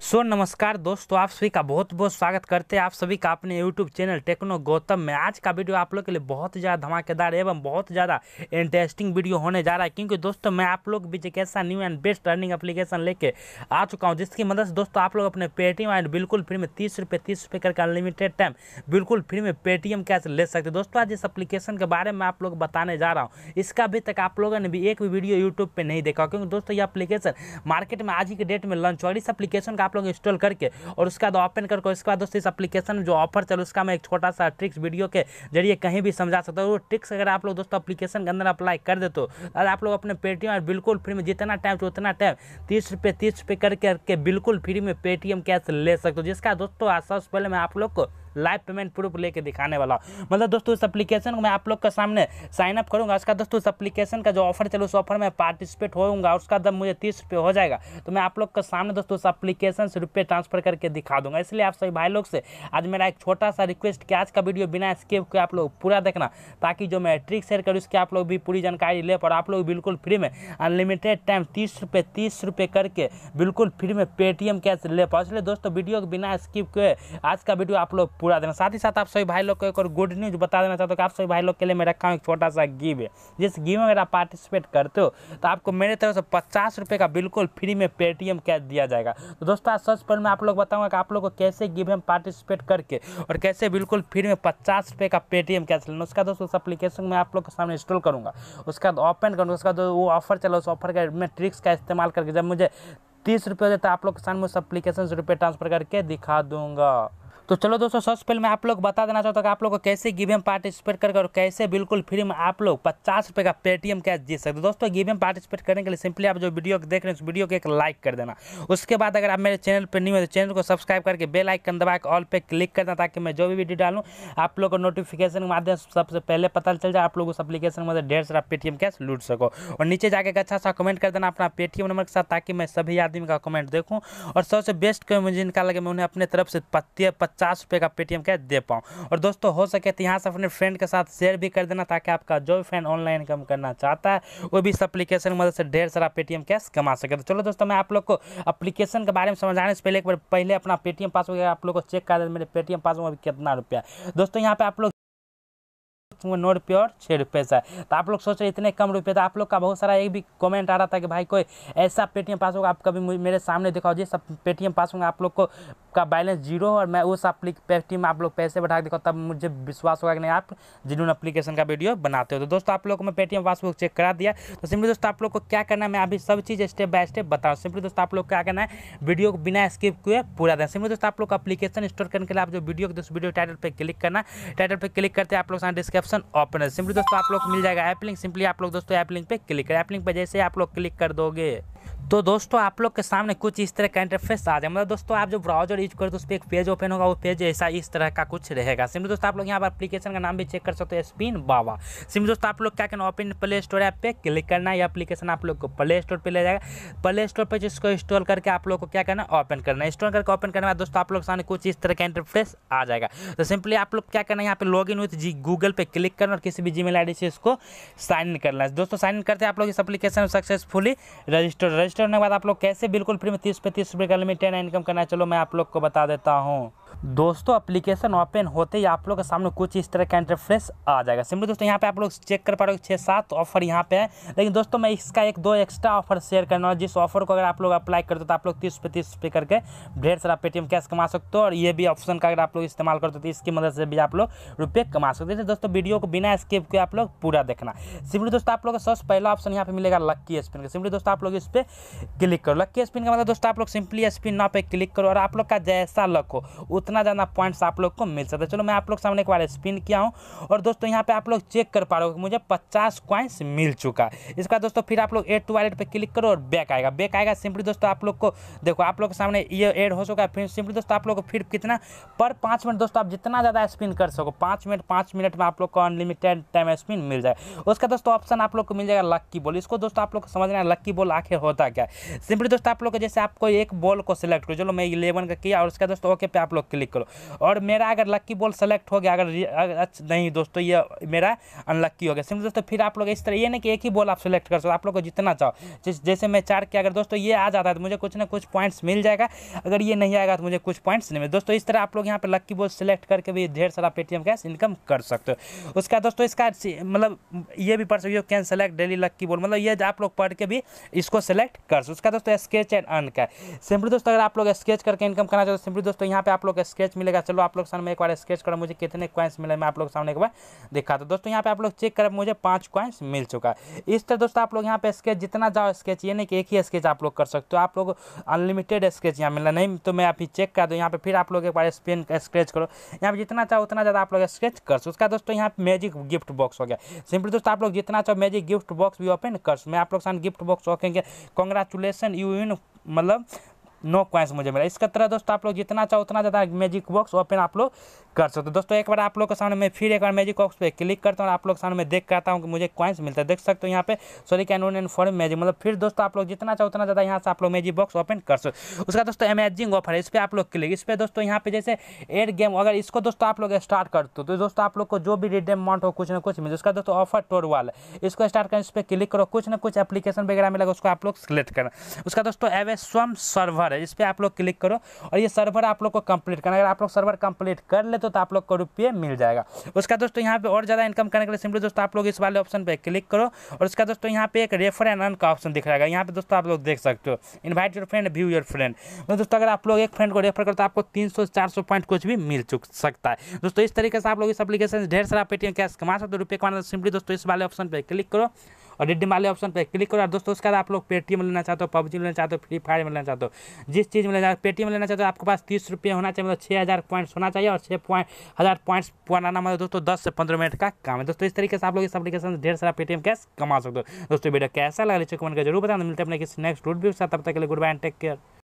सो so, नमस्कार दोस्तों आप सभी का बहुत बहुत स्वागत करते हैं आप सभी का अपने यूट्यूब चैनल टेक्नो गौतम में आज का वीडियो आप लोग के लिए बहुत ज़्यादा धमाकेदार एवं बहुत ज़्यादा इंटरेस्टिंग वीडियो होने जा रहा है क्योंकि दोस्तों मैं आप लोग भी एक ऐसा new and best earning application लेके आ चुका हूँ जिसकी मदद से दोस्तों आप लोग अपने पेटीएम एंड बिल्कुल फ्री में तीस रुपये तीस रुपये करके अनलिमिटेड टाइम बिल्कुल फ्री में पेटीएम कैश ले सकते दोस्तों आज इस अपलीकेशन के बारे में आप लोग बताने जा रहा हूँ इसका अभी तक आप लोगों ने भी एक भी वीडियो यूट्यूब पर नहीं देखा क्योंकि दोस्तों ये अपलीकेशन मार्केट में आज ही के डेट में लॉन्च हुआ इस अपलीकेशन का आप लोग इंस्टॉल करके और उसके बाद ओपन करके उसके बाद दोस्तों इस अपलीकेशन में जो ऑफर चल उसका मैं एक छोटा सा ट्रिक्स वीडियो के जरिए कहीं भी समझा सकता हूँ वो ट्रिक्स अगर आप लोग दोस्तों अपलीकेशन के अंदर अप्लाई कर देते हो आप लोग अपने पेटीएम और बिल्कुल फ्री में जितना टाइम उतना टाइम तीस रुपये तीस रुपये करके बिल्कुल फ्री में पेटीएम कैश ले सकते हो जिसका दोस्तों सबसे पहले मैं आप लोग को लाइव पेमेंट प्रूफ लेके दिखाने वाला हूँ मतलब दोस्तों इस एप्लीकेशन को मैं आप लोग के सामने साइन अप करूँगा उसका दोस्तों इस एप्लीकेशन का जो ऑफर चलो उस ऑफर में पार्टिसिपेट होगा उसका दम मुझे तीस रुपये हो जाएगा तो मैं आप लोग के सामने दोस्तों उस एप्लीकेशन से रुपये ट्रांसफर करके दिखा दूंगा इसलिए आप सभी भाई लोग से आज मेरा एक छोटा सा रिक्वेस्ट कि आज का वीडियो बिना स्केप के आप लोग पूरा देखना ताकि जो मैं ट्रिक शेयर करूँ उसकी आप लोग भी पूरी जानकारी ले पाओ आप लोग बिल्कुल फ्री में अनलिमिटेड टाइम तीस रुपये तीस रुपये करके बिल्कुल फ्री में पेटीएम कैश ले पाओ इसलिए दोस्तों वीडियो बिना स्किप के आज का वीडियो आप लोग पूरा देना साथ ही साथ आप सभी भाई लोग को एक और गुड न्यूज़ बता देना चाहते हो कि आप सभी भाई लोग के लिए मैं रखा हूँ एक छोटा सा गिव जिस गिव में अगर आप पार्टिसिपेट करते हो तो आपको मेरे तरफ से पचास रुपये का बिल्कुल फ्री में पेटीएम कैश दिया जाएगा तो दोस्तों आज सर्च पर मैं आप लोग बताऊँगा कि आप लोग को कैसे गिव में पार्टिसिपेट करके और कैसे बिल्कुल फ्री में पचास रुपये का पेटीएम कैश लेना उसका दोस्तों उस अपलीकेशन में आप लोग के सामने इंस्टॉल करूँगा उसका ओपन करूँगा उसका वो ऑफर चला उस ऑफर का मैं ट्रिक्स का इस्तेमाल करके जब मुझे तीस रुपये देता तो आप लोग के सामने उस एप्लीकेशन से रुपये ट्रांसफर करके दिखा दूंगा तो चलो दोस्तों सबसे पहले मैं आप लोग बता देना चाहता हूँ कि आप लोग को कैसे गेम में पार्टिसिपेट करके और कैसे बिल्कुल फ्री में आप लोग पचास रुपये का पेटीएम कैश जीत सकते हो दोस्तों गेम में पार्टिसिपेट करने के लिए सिंपली आप जो वीडियो देख रहे हैं उस वीडियो को एक लाइक कर देना उसके बाद अगर आप मेरे चैनल पर नहीं हो तो चैनल को सब्सक्राइब करके बेल आइकन दबा के ऑल पे क्लिक करना ताकि मैं जो भी वीडियो डालूँ आप लोग को नोटिफिकेशन के माध्यम से सबसे पहले पता चल जाए आप लोग उस अपलीकेशन में ढेर सारा पेटीएम कैश लूट सको और नीचे जाकर एक अच्छा सा कमेंट कर देना अपना पेटीएम नंबर के साथ ताकि मैं सभी आदमी का कमेंट देखूँ और सबसे बेस्ट कमेंट जिनका लगे मैं उन्हें अपने तरफ से पत्ते पचास रुपये का पेटीएम कैश दे पाऊँ और दोस्तों हो सके तो यहाँ से अपने फ्रेंड के साथ शेयर भी कर देना ताकि आपका जो भी फ्रेंड ऑनलाइन इनकम करना चाहता है वो भी इस अप्लीकेशन की मदद से ढेर सारा पेटीएम कैश कमा सके तो चलो दोस्तों मैं आप लोग को अपलीकेशन के बारे में समझाने से पहले एक बार पहले अपना पेटीएम पासबुक आप लोग को चेक कर दे मेरे पेटीएम पासवर्ड अभी कितना रुपया दोस्तों यहाँ पे आप लोग नौ रुपये और छः रुपये से तो आप लोग सोच रहे इतने कम रुपये तो आप लोग का बहुत सारा एक भी कमेंट आ रहा था कि भाई कोई ऐसा पेटीएम पासबुक आप कभी मेरे सामने दिखाओ जिस पेटीएम पासवर्ड आप लोग को का बैलेंस जीरो और मैं उस पेटी में आप लोग पैसे बैठा के देखो तब मुझे विश्वास होगा कि नहीं आप जिन एप्लीकेशन का वीडियो बनाते हो तो दोस्तों आप लोग को मैं पेटीएम पासबुक चेक करा दिया तो सिंपली दोस्तों आप लोग को क्या करना है मैं अभी सब चीज़ स्टेप बाय स्टेप बता रहा सिंपली दोस्तों आप लोग क्या करना है वीडियो को बिना स्किप किए पूरा देना सिंपली दोस्तों आप लोग अपलीकेशन स्टोर करने के लिए आप जो वीडियो दोस्तों वीडियो टाइटल पर क्लिक करना टाइटल पर क्लिक करते आप लोग डिस्क्रिप्शन ओपन है सिंपली दोस्तों आप लोग मिल जाएगा एप लिंक सिंपली आप लोग दोस्तों एप लिंक पर क्लिक करें एप लिंक पर जैसे आप लोग क्लिक कर दोगे तो दोस्तों आप लोग के सामने कुछ इस तरह का इंटरफेस आ जाए मतलब दोस्तों आप जो ब्राउजर यूज करते हो उस पर एक पेज ओपन होगा वो पेज ऐसा इस तरह का कुछ रहेगा सिम्पली दोस्तों आप लोग यहाँ पर एप्लीकेशन का नाम भी चेक कर सकते हो स्पिन बाबा सिम्पली दोस्तों आप लोग क्या करना ओपन प्ले स्टोर ऐप पे क्लिक करना है एप्लीकेशन आप लोग को प्ले स्टोर पर ले जाएगा प्ले स्टोर पर जिसको इंस्टॉल करके आप लोग को क्या करना ओपन करना इंस्टॉल करके ओपन करने के बाद दोस्तों आप लोग सामने कुछ इस तरह का इंटरफेस आ जाएगा तो सिंपली आप लोग क्या करना है यहाँ पर log in with G Google पर क्लिक करना और किसी भी जी मेल से इसको साइन इन करना है दोस्तों साइन इन करते हैं आप लोग इस application successfully register register register होने के बाद आप लोग कैसे बिल्कुल फ्री में तीस पैंतीस रुपये का लिमिटेड इनकम करना है चलो मैं आप लोग को बता देता हूँ दोस्तों एप्लीकेशन ओपन होते ही आप लोग के सामने कुछ इस तरह का इंटरफेस आ जाएगा सिंपली दोस्तों यहाँ पे आप लोग चेक कर पा रहे हो छः सात ऑफर यहाँ पे है लेकिन दोस्तों मैं इसका एक दो एक्स्ट्रा ऑफर शेयर करना जिस ऑफर को अगर आप लोग अप्लाई करते हो तो आप लोग तीस रुपये तीस रुपये करके ढेर सारा पेटीएम कैश कमा सकते हो और ये भी ऑप्शन का अगर आप लोग इस्तेमाल करते हो तो इसकी मदद से भी आप लोग रुपये कमा सकते हो दोस्तों वीडियो को बिना स्केप के आप लोग पूरा देखना सिंपली दोस्तों आप लोग का सबसे पहला ऑप्शन यहाँ पे मिलेगा लक्की स्पिन का सिंपली दोस्तों आप लोग इस पर क्लिक करो लक्की स्पिन का मतलब दोस्तों आप लोग सिंपली स्पिन ना पे क्लिक करो और आप लोग का जैसा लक हो उतना ज़्यादा पॉइंट्स आप लोग को मिल सकता है चलो मैं आप लोग सामने एक बार स्पिन किया हूँ और दोस्तों यहाँ पे आप लोग चेक कर पा रहे हो कि मुझे पचास क्वाइंस मिल चुका है इसका दोस्तों फिर आप लोग एड टू वॉलेट पर क्लिक करो और बैक आएगा बैक आएगा सिंपली दोस्तों आप लोग को देखो आप लोग के सामने ये एड हो चुका है फिर सिंपली दोस्तों आप लोग को फिर कितना पर पाँच मिनट दोस्तों आप जितना ज़्यादा स्पिन कर सको पाँच मिनट पाँच मिनट में आप लोग को अनलिमिटेड टाइम स्पिन मिल जाए उसका दोस्तों ऑप्शन आप लोग को मिल जाएगा लक्की बॉल इसको दोस्तों आप लोग को समझना है लक्की बॉल आखिर होता क्या सिंपली दोस्तों आप लोग जैसे आपको एक बॉल को सिलेक्ट करो चलो मैं इलेवन का किया और उसका दोस्तों ओके पे आप लोग क्लिक करो और मेरा अगर लक्की बॉल सेलेक्ट हो गया अगर अच्छा नहीं दोस्तों ये मेरा अनलक्की हो गया सिंपल दोस्तों फिर आप लोग इस तरह ये नहीं कि एक ही बॉल आप सेलेक्ट कर सकते आप लोग को जितना चाहो जैसे मैं चार के अगर दोस्तों ये आ जाता है तो मुझे कुछ ना कुछ पॉइंट्स मिल जाएगा अगर ये नहीं आएगा तो मुझे कुछ पॉइंट्स नहीं मिले दोस्तों इस तरह आप लोग यहाँ पर लक्की बॉल सेलेक्ट करके भी ढेर सारा पेटीएम कैश इनकम कर सकते हो उसका दोस्तों इसका मतलब ये भी पढ़ सकते हो can select daily lucky ball मतलब ये आप लोग पढ़ के भी इसको सेलेक्ट कर सकते उसका दोस्तों स्केच एंड अन का सिंपली दोस्तों अगर आप लोग स्केच करके इनकम करना चाहते हो तो सिंपली दोस्तों यहाँ पे आप लोग लोग स्केच मिलेगा चलो आप लोग सामने एक बार स्केच करो मुझे कितने क्वाइंस मिले मैं आप लोग सामने एक बार दिखा हूँ दोस्तों यहाँ पे आप लोग चेक करें मुझे पाँच क्वाइंस मिल चुका है इस तरह दोस्तों आप लोग यहाँ पे स्केच जितना जाओ स्केच ये नहीं कि एक ही स्केच आप लोग कर सकते हो आप लोग अनलिमिटेड स्केच यहाँ मिलना नहीं तो मैं अभी चेक कर दूँ यहाँ पे फिर आप लोग एक बार स्पेन स्केच करो यहाँ पर जितना चाहो उतना ज़्यादा आप लोग स्केच कर सकते उसका दोस्तों यहाँ पर मैजिक गिफ्ट बॉक्स हो गया सिंपली दोस्तों आप लोग जितना चाहो मैजिक गिफ्ट बॉक्स भी ओपन कर मैं आप लोग सामने गिफ्ट बॉक्स रखेंगे कॉन्ग्रेचुलेसन यू इन मतलब नो क्वाइंस मुझे मिला इसका तरह दोस्तों आप लोग जितना चाहो उतना ज़्यादा मैजिक बॉक्स ओपन आप लोग कर सकते हो तो दोस्तों एक बार आप लोग के सामने मैं फिर एक बार मैजिक बॉक्स पे क्लिक करता हूँ आप लोग के सामने मैं देख करता आता हूँ कि मुझे क्वाइंस मिलता है देख सकते हो यहाँ पे sorry can and for magic मतलब फिर दोस्तों आप लोग जितना चाहो उतना ज़्यादा यहाँ से आप लोग मैजिक बॉक्स ओपन कर सकते उसका दोस्तों अमेजिंग ऑफर है इस पर आप लोग क्लिक इस पर दोस्तों यहाँ पे जैसे एड गेम अगर इसको दोस्तों आप लोग स्टार्ट करते हो तो दोस्तों आप लोग को जो भी रिडेम अमाउंट हो कुछ ना कुछ मिले उसका दोस्तों ऑफर टोर वाला इसको स्टार्ट करें इस पर क्लिक करो कुछ ना कुछ एप्लीकेशन वगैरह मिलेगा उसको आप लोग सिलेक्ट करना उसका दोस्तों एवे स्वम सर्वर है इस पर आप लोग क्लिक करो और ये सर्वर आप लोग को कंप्लीट करना अगर आप लोग सर्वर कंप्लीट कर ले तो दोस्तों तो आप लोग को रुपये मिल जाएगा उसका दोस्तों यहाँ पे और ज़्यादा इनकम करने के लिए सिंपली दोस्तों आप लोग इस वाले ऑप्शन पर क्लिक करो और उसका दोस्तों यहाँ पे एक रेफर एंड अर्न का ऑप्शन दिख रहा है यहाँ पे दोस्तों आप लोग देख सकते हो invite your friend view your friend दोस्तों अगर आप लोग एक फ्रेंड को रेफर करो तो आपको तीन सौ पॉइंट कुछ भी मिल चुक सकता है दोस्तों इस तरीके से आप लोग इस अपलीकेशन से ढेर सारा पेटीएम कैश कमा सकते हो रुपये कमाना सिंपली दोस्तों इस वाले ऑप्शन पर क्लिक करो और रिडीम वाले ऑप्शन पर क्लिक करो दोस्तों उसके बाद आप लोग पेटीएम लेना चाहते हो पबजी लेना चाहते हो फ्री फायर में लेना चाहते हो जिस चीज़ में लेना चाहते पेटीएम लेना चाहते हो आपके पास तीस रुपये होना चाहिए मतलब छः हज़ार पॉइंट्स होना चाहिए और छः पॉइंट हज़ार पॉइंट्स बनाना मतलब दोस्तों दस से पंद्रह मिनट का काम है दोस्तों इस तरीके से आप लोग इस अपलीकेशन ढेर सारा पेटीएम कैश कमा सकते हो दोस्तों वीडियो कैसा लगा लीजिए कमेंट का जरूर बताना मिलते हैं अपने किसी नेक्स्ट रूट भी तब तक के लिए good bye and take care